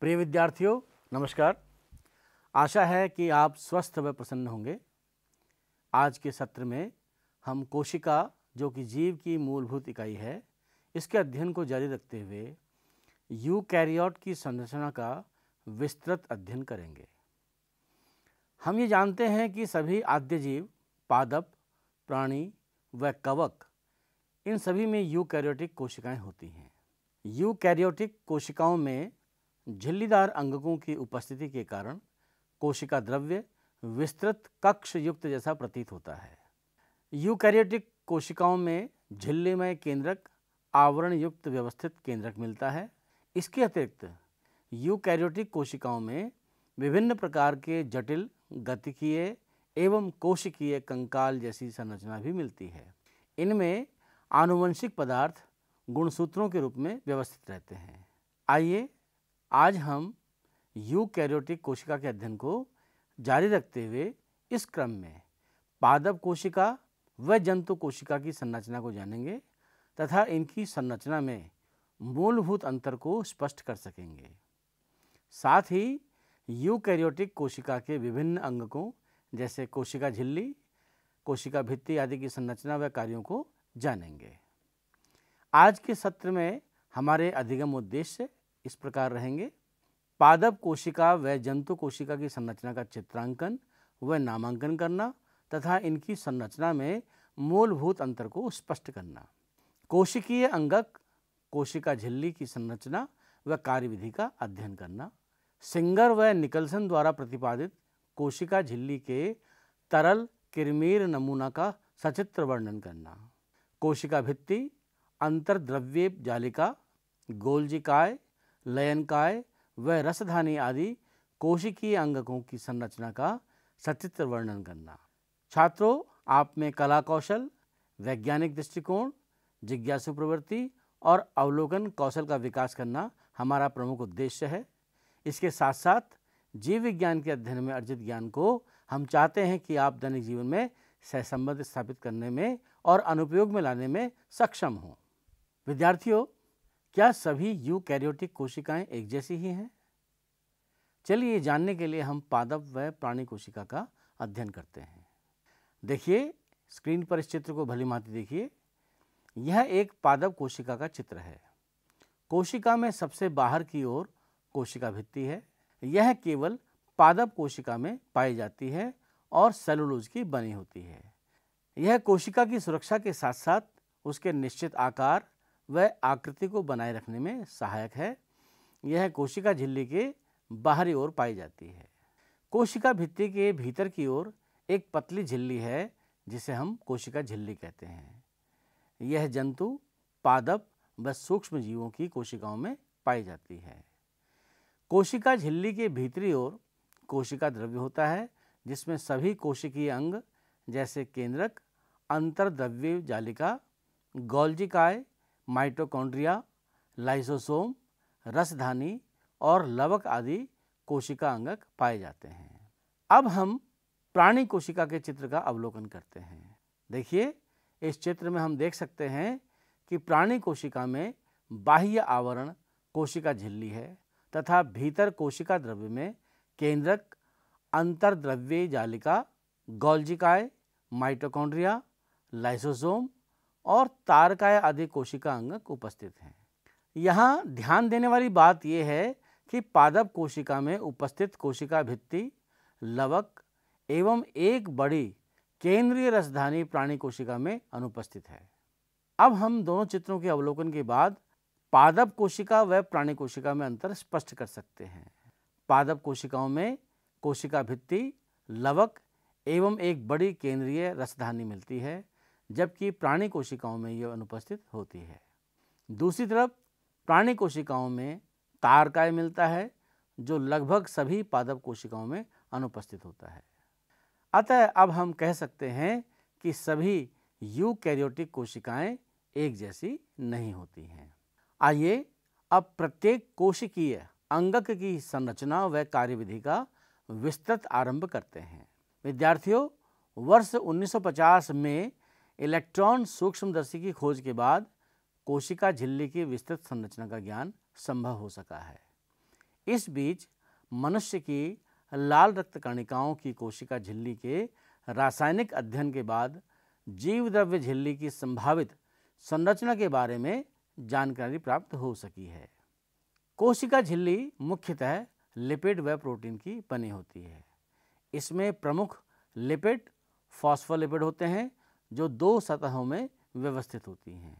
प्रिय विद्यार्थियों नमस्कार आशा है कि आप स्वस्थ व प्रसन्न होंगे आज के सत्र में हम कोशिका जो कि जीव की मूलभूत इकाई है इसके अध्ययन को जारी रखते हुए यू कैरियोट की संरचना का विस्तृत अध्ययन करेंगे हम ये जानते हैं कि सभी आद्य जीव पादप प्राणी व कवक इन सभी में यू कैरियोटिक कोशिकाएँ होती हैं यू कैरियोटिक कोशिकाओं में झिल्लीदार अंगकों की उपस्थिति के कारण कोशिका द्रव्य विस्तृत कक्ष युक्त जैसा प्रतीत होता है यूकैरियोटिक कोशिकाओं में झिल्लीमय केंद्रक आवरण युक्त व्यवस्थित केंद्रक मिलता है इसके अतिरिक्त यूकैरियोटिक कोशिकाओं में विभिन्न प्रकार के जटिल गतिकीय एवं कोशिकीय कंकाल जैसी संरचना भी मिलती है इनमें आनुवंशिक पदार्थ गुणसूत्रों के रूप में व्यवस्थित रहते हैं आइए आज हम यू कैरियोटिक कोशिका के अध्ययन को जारी रखते हुए इस क्रम में पादप कोशिका व जंतु कोशिका की संरचना को जानेंगे तथा इनकी संरचना में मूलभूत अंतर को स्पष्ट कर सकेंगे साथ ही यूकैरियोटिक कोशिका के विभिन्न अंगकों जैसे कोशिका झिल्ली कोशिका भित्ति आदि की संरचना व कार्यों को जानेंगे आज के सत्र में हमारे अधिगम उद्देश्य इस प्रकार रहेंगे पादप कोशिका व जंतु कोशिका की संरचना का चित्रांकन व नामांकन करना तथा इनकी संरचना में मूलभूत अंतर को स्पष्ट करना कोशिकीय अंगक कोशिका झिल्ली की संरचना व कार्यविधि का अध्ययन करना सिंगर व निकलसन द्वारा प्रतिपादित कोशिका झिल्ली के तरल किरमीर नमूना का सचित्र वर्णन करना कोशिका भित्ति अंतर्द्रव्य जालिका गोलजिकाएँ लयनकाय व रसधानी आदि कोशिकीय अंगकों की संरचना का सचित्र वर्णन करना छात्रों आप में कला कौशल वैज्ञानिक दृष्टिकोण जिज्ञासु प्रवृत्ति और अवलोकन कौशल का विकास करना हमारा प्रमुख उद्देश्य है इसके साथ साथ जीव विज्ञान के अध्ययन में अर्जित ज्ञान को हम चाहते हैं कि आप दैनिक जीवन में सहसंबंध स्थापित करने में और अनुपयोग में लाने में सक्षम हों विद्यार्थियों क्या सभी यू कैरियोटिक कोशिकाएं एक जैसी ही हैं चलिए जानने के लिए हम पादप व प्राणी कोशिका का अध्ययन करते हैं देखिए स्क्रीन पर इस चित्र को भली भांति देखिए यह एक पादप कोशिका का चित्र है कोशिका में सबसे बाहर की ओर कोशिका भित्ति है यह केवल पादप कोशिका में पाई जाती है और सेलुलोज की बनी होती है यह कोशिका की सुरक्षा के साथ साथ उसके निश्चित आकार वह आकृति को बनाए रखने में सहायक है यह कोशिका झिल्ली के बाहरी ओर पाई जाती है कोशिका भित्ति के भीतर की ओर एक पतली झिल्ली है जिसे हम कोशिका झिल्ली कहते हैं यह जंतु पादप व सूक्ष्म जीवों की कोशिकाओं में पाई जाती है कोशिका झिल्ली के भीतरी ओर कोशिका द्रव्य होता है जिसमें सभी कोशिकीय अंग जैसे केंद्रक अंतर्द्रव्य जालिका गौल्जिकाय माइटोकॉन्ड्रिया लाइसोसोम रसधानी और लवक आदि कोशिका अंगक पाए जाते हैं अब हम प्राणी कोशिका के चित्र का अवलोकन करते हैं देखिए इस चित्र में हम देख सकते हैं कि प्राणी कोशिका में बाह्य आवरण कोशिका झिल्ली है तथा भीतर कोशिका द्रव्य में केंद्रक अंतर्द्रव्य जालिका गोल्जिकाय माइटोकॉन्ड्रिया लाइसोसोम और तारकाय आदि कोशिका अंग उपस्थित हैं यहाँ ध्यान देने वाली बात यह है कि पादप कोशिका में उपस्थित कोशिका भित्ति लवक एवं एक बड़ी केंद्रीय रसधानी प्राणी कोशिका में अनुपस्थित है अब हम दोनों चित्रों के अवलोकन के बाद पादप कोशिका व प्राणी कोशिका में अंतर स्पष्ट कर सकते हैं पादप कोशिकाओं में कोशिका भित्ति लवक एवं एक बड़ी केंद्रीय रसधानी मिलती है जबकि प्राणी कोशिकाओं में ये अनुपस्थित होती है दूसरी तरफ प्राणी कोशिकाओं में तारकाय मिलता है जो लगभग सभी पादप कोशिकाओं में अनुपस्थित होता है अतः अब हम कह सकते हैं कि सभी यूकैरियोटिक कोशिकाएं एक जैसी नहीं होती हैं आइए अब प्रत्येक कोशिकीय अंगक की संरचना व कार्यविधि का विस्तृत आरंभ करते हैं विद्यार्थियों वर्ष 1950 में इलेक्ट्रॉन सूक्ष्मदर्शी की खोज के बाद कोशिका झिल्ली की विस्तृत संरचना का ज्ञान संभव हो सका है इस बीच मनुष्य की लाल रक्त कणिकाओं की कोशिका झिल्ली के रासायनिक अध्ययन के बाद जीव द्रव्य झिल्ली की संभावित संरचना के बारे में जानकारी प्राप्त हो सकी है कोशिका झिल्ली मुख्यतः लिपिड व प्रोटीन की बनी होती है इसमें प्रमुख लिपिड फॉस्फोलिपिड होते हैं जो दो सतहों में व्यवस्थित होती हैं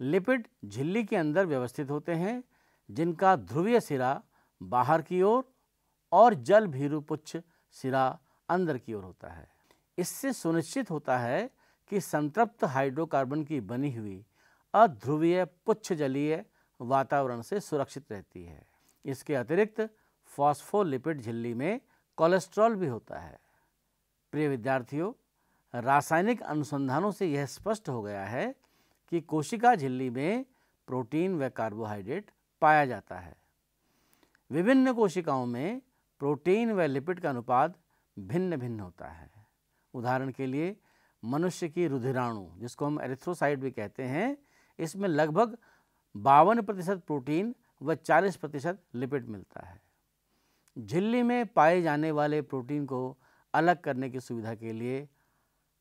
लिपिड झिल्ली के अंदर व्यवस्थित होते हैं जिनका ध्रुवीय सिरा बाहर की ओर और, और जल भीरुपुच्छ सिरा अंदर की ओर होता है इससे सुनिश्चित होता है कि संतृप्त हाइड्रोकार्बन की बनी हुई अध्रुवीय पुच्छ जलीय वातावरण से सुरक्षित रहती है इसके अतिरिक्त फॉस्फोलिपिड झिल्ली में कोलेस्ट्रॉल भी होता है प्रिय विद्यार्थियों रासायनिक अनुसंधानों से यह स्पष्ट हो गया है कि कोशिका झिल्ली में प्रोटीन व कार्बोहाइड्रेट पाया जाता है विभिन्न कोशिकाओं में प्रोटीन व लिपिड का अनुपात भिन्न भिन्न होता है उदाहरण के लिए मनुष्य की रुधिराणु जिसको हम एरिथ्रोसाइड भी कहते हैं इसमें लगभग बावन प्रतिशत प्रोटीन व 40 प्रतिशत लिपिड मिलता है झिल्ली में पाए जाने वाले प्रोटीन को अलग करने की सुविधा के लिए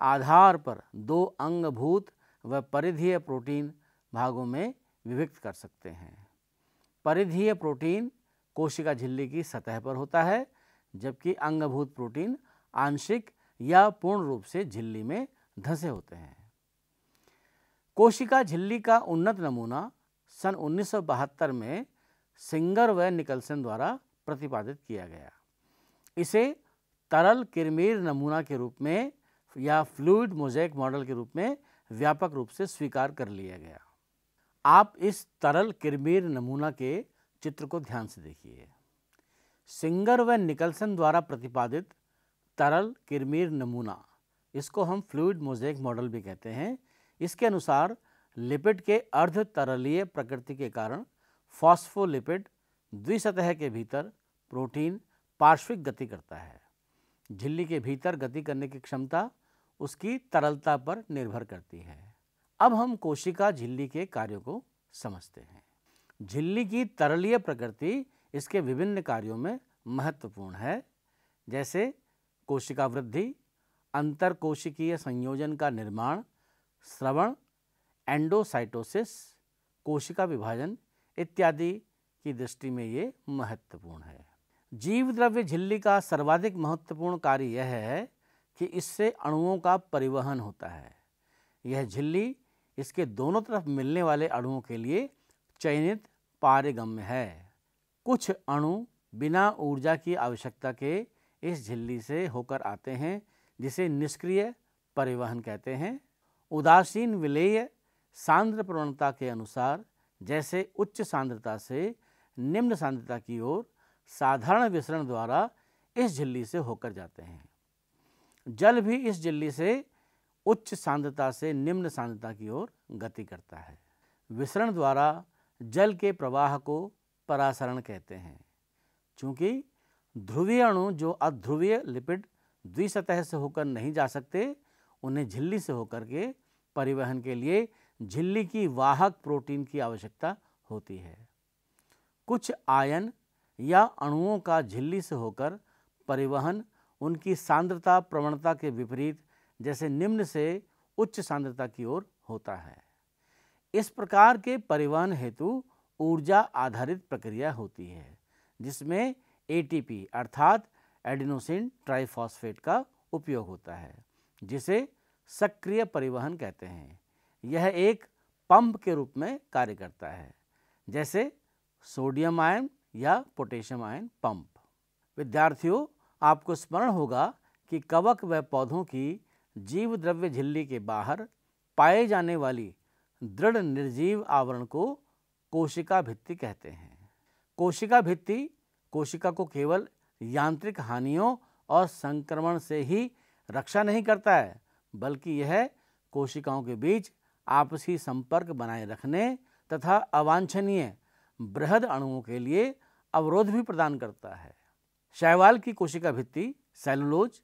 आधार पर दो अंगभूत व परिधीय प्रोटीन भागों में विभक्त कर सकते हैं परिधीय प्रोटीन कोशिका झिल्ली की सतह पर होता है जबकि अंगभूत प्रोटीन आंशिक या पूर्ण रूप से झिल्ली में धंसे होते हैं कोशिका झिल्ली का उन्नत नमूना सन उन्नीस में सिंगर व निकलसन द्वारा प्रतिपादित किया गया इसे तरल किरमीर नमूना के रूप में या फ्लूड मोजेक मॉडल के रूप में व्यापक रूप से स्वीकार कर लिया गया आप इस तरल किरमीर नमूना के चित्र को ध्यान से देखिए सिंगर व निकलसन द्वारा प्रतिपादित तरल किरमीर नमूना इसको हम फ्लूड मोजेक मॉडल भी कहते हैं इसके अनुसार लिपिड के अर्ध तरलीय प्रकृति के कारण फॉस्फोलिपिड द्विसतह के भीतर प्रोटीन पार्श्विक गति करता है झिल्ली के भीतर गति करने की क्षमता उसकी तरलता पर निर्भर करती है अब हम कोशिका झिल्ली के कार्यों को समझते हैं झिल्ली की तरलीय प्रकृति इसके विभिन्न कार्यों में महत्वपूर्ण है जैसे कोशिका वृद्धि अंतर कोशिकीय संयोजन का निर्माण श्रवण एंडोसाइटोसिस कोशिका विभाजन इत्यादि की दृष्टि में ये महत्वपूर्ण है जीव द्रव्य झिल्ली का सर्वाधिक महत्वपूर्ण कार्य यह है कि इससे अणुओं का परिवहन होता है यह झिल्ली इसके दोनों तरफ मिलने वाले अणुओं के लिए चयनित पारगम्य है कुछ अणु बिना ऊर्जा की आवश्यकता के इस झिल्ली से होकर आते हैं जिसे निष्क्रिय परिवहन कहते हैं उदासीन विलेय सांद्र प्रवणता के अनुसार जैसे उच्च सांद्रता से निम्न सांद्रता की ओर साधारण विसरण द्वारा इस झिल्ली से होकर जाते हैं जल भी इस झिल्ली से उच्च सांद्रता से निम्न सांद्रता की ओर गति करता है विसरण द्वारा जल के प्रवाह को परासरण कहते हैं क्योंकि ध्रुवीय अणु जो अध्रुवीय लिपिड द्विसतह से होकर नहीं जा सकते उन्हें झिल्ली से होकर के परिवहन के लिए झिल्ली की वाहक प्रोटीन की आवश्यकता होती है कुछ आयन या अणुओं का झिल्ली से होकर परिवहन उनकी सांद्रता प्रवणता के विपरीत जैसे निम्न से उच्च सांद्रता की ओर होता है इस प्रकार के परिवहन हेतु ऊर्जा आधारित प्रक्रिया होती है जिसमें एटीपी अर्थात एडिनोसिन ट्राइफॉस्फेट का उपयोग होता है जिसे सक्रिय परिवहन कहते हैं यह एक पंप के रूप में कार्य करता है जैसे सोडियम आयन या पोटेशियम आयन पंप विद्यार्थियों आपको स्मरण होगा कि कवक व पौधों की जीव द्रव्य झिल्ली के बाहर पाए जाने वाली दृढ़ निर्जीव आवरण को कोशिका भित्ति कहते हैं कोशिका भित्ति कोशिका को केवल यांत्रिक हानियों और संक्रमण से ही रक्षा नहीं करता है बल्कि यह कोशिकाओं के बीच आपसी संपर्क बनाए रखने तथा अवांछनीय बृहद अणुओं के लिए अवरोध भी प्रदान करता है शैवाल की कोशिका भित्ति सेलुलोज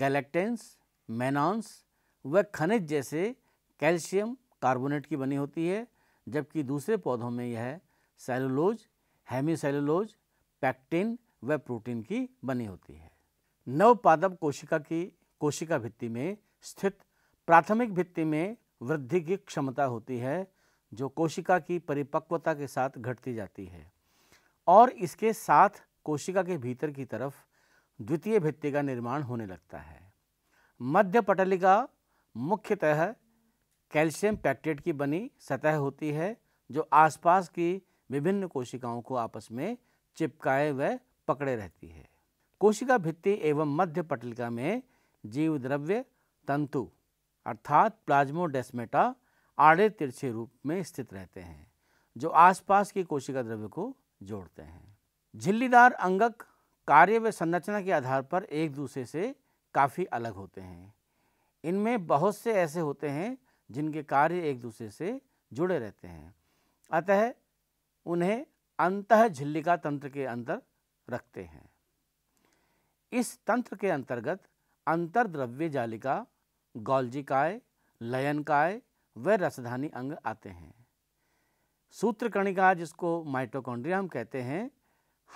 गैलेक्टेंस मैनॉन्स व खनिज जैसे कैल्शियम कार्बोनेट की बनी होती है जबकि दूसरे पौधों में यह सेलुलोज हेमीसेलुलोज पैक्टिन व प्रोटीन की बनी होती है नवपादप कोशिका की कोशिका भित्ति में स्थित प्राथमिक भित्ति में वृद्धि की क्षमता होती है जो कोशिका की परिपक्वता के साथ घटती जाती है और इसके साथ कोशिका के भीतर की तरफ द्वितीय भित्ति का निर्माण होने लगता है मध्य पटलिका मुख्यतः कैल्शियम पैक्टेट की बनी सतह होती है जो आसपास की विभिन्न कोशिकाओं को आपस में चिपकाए व पकड़े रहती है कोशिका भित्ति एवं मध्य पटलिका में जीव द्रव्य तंतु अर्थात प्लाज्मोडेस्मेटा आड़े तिरछे रूप में स्थित रहते हैं जो आसपास की कोशिका द्रव्य को जोड़ते हैं झिल्लीदार अंगक कार्य व संरचना के आधार पर एक दूसरे से काफ़ी अलग होते हैं इनमें बहुत से ऐसे होते हैं जिनके कार्य एक दूसरे से जुड़े रहते हैं अतः उन्हें अंत झिल्लिका तंत्र के अंदर रखते हैं इस तंत्र के अंतर्गत अंतरद्रव्य जालिका गौलजिकाय लयनकाय व रसधानी अंग आते हैं सूत्रकणिका जिसको माइटोकॉन्ड्रिया हम कहते हैं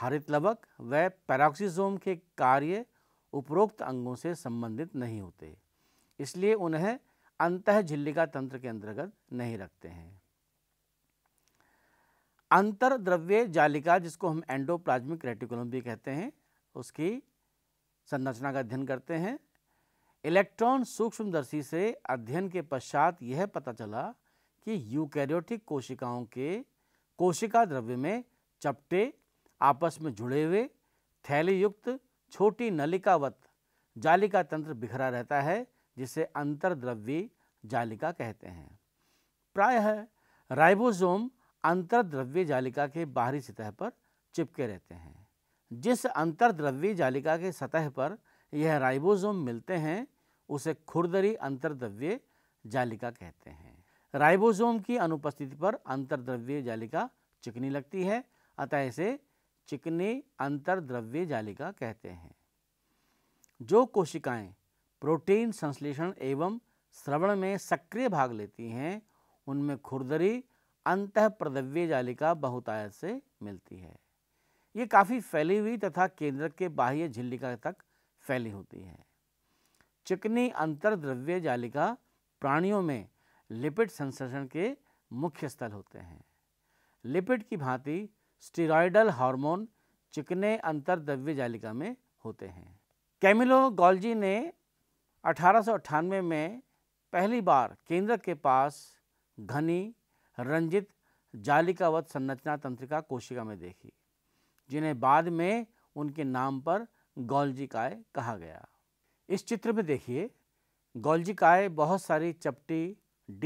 हरित लवक व पैराक्सीजोम के कार्य उपरोक्त अंगों से संबंधित नहीं होते इसलिए उन्हें अंत झिल्लिका तंत्र के अंतर्गत नहीं रखते हैं अंतर द्रव्य जालिका जिसको हम एंडोप्लाज्मिक रेटिकुलम भी कहते हैं उसकी संरचना का अध्ययन करते हैं इलेक्ट्रॉन सूक्ष्मदर्शी से अध्ययन के पश्चात यह पता चला कि यूकैरियोटिक कोशिकाओं के कोशिका द्रव्य में चपटे आपस में जुड़े हुए थैली युक्त छोटी नलिकावत जालिका तंत्र बिखरा रहता है जिसे अंतर्द्रव्यी जालिका कहते हैं प्रायः राइबोसोम अंतरद्रव्य जालिका के बाहरी सतह पर चिपके रहते हैं जिस अंतरद्रव्य जालिका के सतह पर यह राइबोसोम मिलते हैं उसे खुरदरी अंतरद्रव्य जालिका कहते हैं राइबोसोम की अनुपस्थिति पर अंतरद्रव्य जालिका चिकनी लगती है अतः इसे चिकने अंतरद्रव्य जालिका कहते हैं जो कोशिकाएं प्रोटीन संश्लेषण एवं श्रवण में सक्रिय भाग लेती हैं उनमें खुरदरी अंत प्रद्रव्य जालिका बहुतायत से मिलती है ये काफ़ी फैली हुई तथा केंद्र के बाह्य झिल्लिका तक फैली होती है चिकनी अंतरद्रव्य जालिका प्राणियों में लिपिड संश्लेषण के मुख्य स्थल होते हैं लिपिड की भांति स्टीरॉयडल हार्मोन चिकने अंतरद्रव्य जालिका में होते हैं कैमिलो गॉल्जी ने अठारह में पहली बार केंद्र के पास घनी रंजित जालिकावत संरचना तंत्रिका कोशिका में देखी जिन्हें बाद में उनके नाम पर गौलजिकाय कहा गया इस चित्र में देखिए काय बहुत सारी चपटी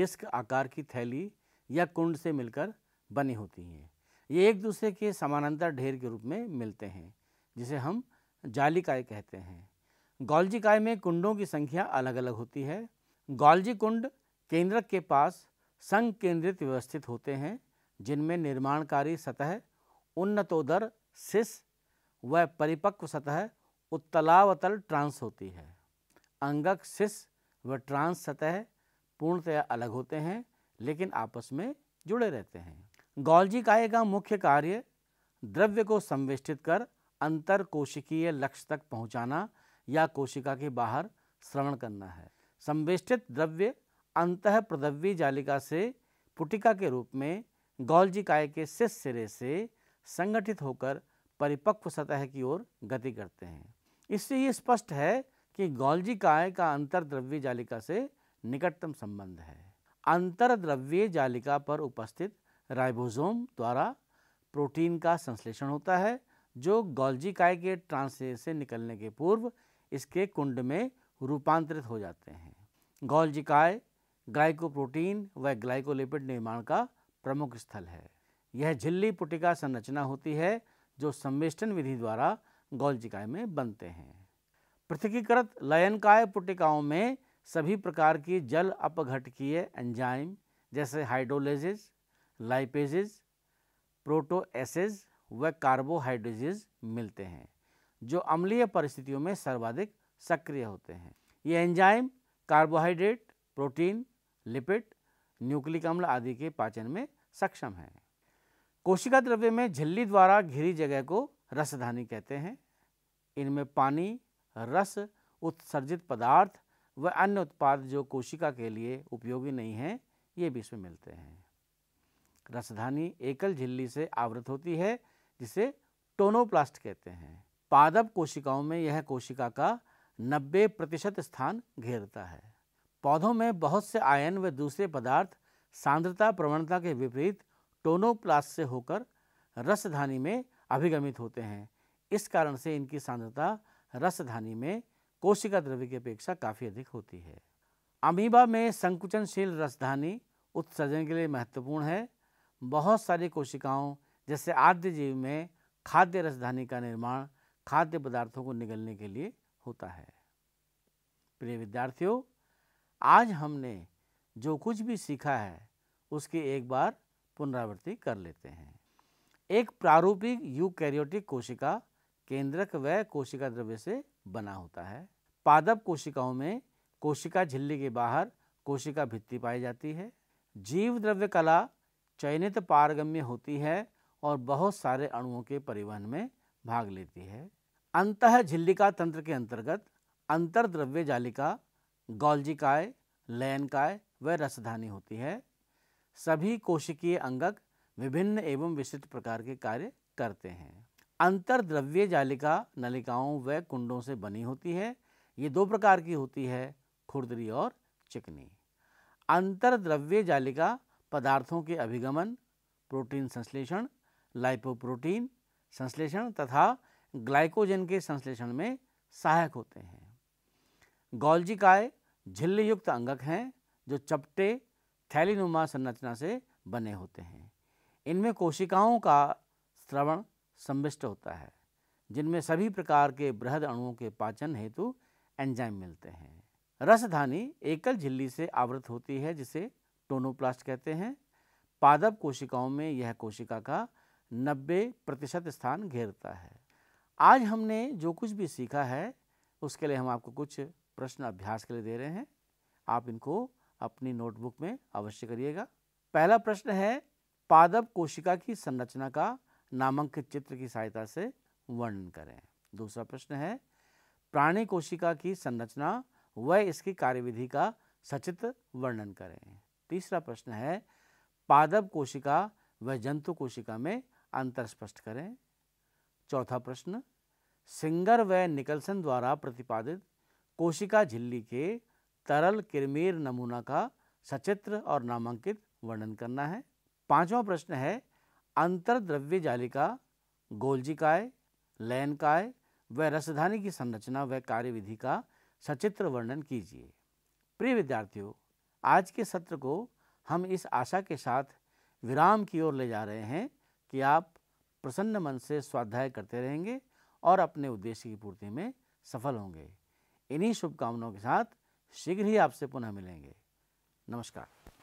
डिस्क आकार की थैली या कुंड से मिलकर बनी होती हैं ये एक दूसरे के समानांतर ढेर के रूप में मिलते हैं जिसे हम जाली कहते हैं गौलजी काय में कुंडों की संख्या अलग अलग होती है गौलजी कुंड केंद्रक के पास संकेंद्रित व्यवस्थित होते हैं जिनमें निर्माणकारी सतह उन्नतोदर सिस व परिपक्व सतह उत्तलावतल ट्रांस होती है अंगक सिस व ट्रांस सतह पूर्णतया अलग होते हैं लेकिन आपस में जुड़े रहते हैं गौल्जी काय का मुख्य कार्य द्रव्य को संवेष्टित कर अंतर कोशिकीय लक्ष्य तक पहुंचाना या कोशिका के बाहर श्रवण करना है संवेष्टित द्रव्य अंत प्रद्रव्य जालिका से पुटिका के रूप में गौल्जी काय के शीर्ष सिरे से संगठित होकर परिपक्व सतह की ओर गति करते हैं इससे ये स्पष्ट है कि गौल्जी काय का अंतर द्रव्य जालिका से निकटतम संबंध है अंतर द्रव्य जालिका पर उपस्थित राइबोसोम द्वारा प्रोटीन का संश्लेषण होता है जो गोल्जी काय के ट्रांसले से निकलने के पूर्व इसके कुंड में रूपांतरित हो जाते हैं गोल्जिकाय ग्लाइकोप्रोटीन व ग्लाइकोलिपिड निर्माण का प्रमुख स्थल है यह झिल्ली पुटिका संरचना होती है जो संवेष्टन विधि द्वारा गोल्जिकाय में बनते हैं पृथकीकृत लयनकाय पुटिकाओं में सभी प्रकार की जल अपघटकीय एंजाइम जैसे हाइड्रोलेजिस लाइपेजेज प्रोटोएसेज व कार्बोहाइड्रेजेज मिलते हैं जो अम्लीय परिस्थितियों में सर्वाधिक सक्रिय होते हैं ये enzyme carbohydrate protein lipid nucleic अम्ल आदि के पाचन में सक्षम हैं कोशिका द्रव्य में झिल्ली द्वारा घिरी जगह को रसधानी कहते हैं इनमें पानी रस उत्सर्जित पदार्थ व अन्य उत्पाद जो कोशिका के लिए उपयोगी नहीं हैं ये भी इसमें मिलते हैं रसधानी एकल झिल्ली से आवृत होती है जिसे टोनोप्लास्ट कहते हैं पादप कोशिकाओं में यह कोशिका का 90 प्रतिशत स्थान घेरता है पौधों में बहुत से आयन व दूसरे पदार्थ सांद्रता प्रवणता के विपरीत टोनोप्लास्ट से होकर रसधानी में अभिगमित होते हैं इस कारण से इनकी सांद्रता रसधानी में कोशिका द्रव्य की अपेक्षा काफ़ी अधिक होती है अमीबा में संकुचनशील रसधानी उत्सर्जन के लिए महत्वपूर्ण है बहुत सारी कोशिकाओं जैसे आद्य जीव में खाद्य रसधानी का निर्माण खाद्य पदार्थों को निगलने के लिए होता है प्रिय विद्यार्थियों आज हमने जो कुछ भी सीखा है उसकी एक बार पुनरावृत्ति कर लेते हैं एक प्रारूपिक यूकैरियोटिक कोशिका केंद्रक व कोशिका द्रव्य से बना होता है पादप कोशिकाओं में कोशिका झिल्ली के बाहर कोशिका भित्ति पाई जाती है जीव द्रव्य कला चयनित पारगम्य होती है और बहुत सारे अणुओं के परिवहन में भाग लेती है अंत झिल्लिका तंत्र के अंतर्गत अंतरद्रव्य जालिका गौल्जिकाय लयनकाय व रसधानी होती है सभी कोशिकीय अंगक विभिन्न एवं विशिष्ट प्रकार के कार्य करते हैं अंतरद्रव्य जालिका नलिकाओं व कुंडों से बनी होती है ये दो प्रकार की होती है खुरदरी और चिकनी अंतरद्रव्य जालिका पदार्थों के अभिगमन प्रोटीन संश्लेषण लाइपोप्रोटीन संश्लेषण तथा ग्लाइकोजन के संश्लेषण में सहायक होते हैं गोल्जिकाय झिल्लीयुक्त अंगक हैं जो चपटे थैलीनुमा संरचना से बने होते हैं इनमें कोशिकाओं का श्रवण संविष्ट होता है जिनमें सभी प्रकार के बृहद अणुओं के पाचन हेतु एंजाइम मिलते हैं रसधानी एकल झिल्ली से आवृत होती है जिसे टोनोप्लास्ट कहते हैं पादप कोशिकाओं में यह कोशिका का 90 प्रतिशत स्थान घेरता है आज हमने जो कुछ भी सीखा है उसके लिए हम आपको कुछ प्रश्न अभ्यास के लिए दे रहे हैं आप इनको अपनी नोटबुक में अवश्य करिएगा पहला प्रश्न है पादप कोशिका की संरचना का नामांकित चित्र की सहायता से वर्णन करें दूसरा प्रश्न है प्राणी कोशिका की संरचना व इसकी कार्यविधि का सचित्र वर्णन करें तीसरा प्रश्न है पादप कोशिका व जंतु कोशिका में अंतर स्पष्ट करें चौथा प्रश्न सिंगर व निकलसन द्वारा प्रतिपादित कोशिका झिल्ली के तरल किरमीर नमूना का सचित्र और नामांकित वर्णन करना है पांचवा प्रश्न है द्रव्य जालिका गोलजिकाय लयनकाय व रसधानी की संरचना व कार्यविधि का सचित्र वर्णन कीजिए प्रिय विद्यार्थियों आज के सत्र को हम इस आशा के साथ विराम की ओर ले जा रहे हैं कि आप प्रसन्न मन से स्वाध्याय करते रहेंगे और अपने उद्देश्य की पूर्ति में सफल होंगे इन्हीं शुभकामनाओं के साथ शीघ्र ही आपसे पुनः मिलेंगे नमस्कार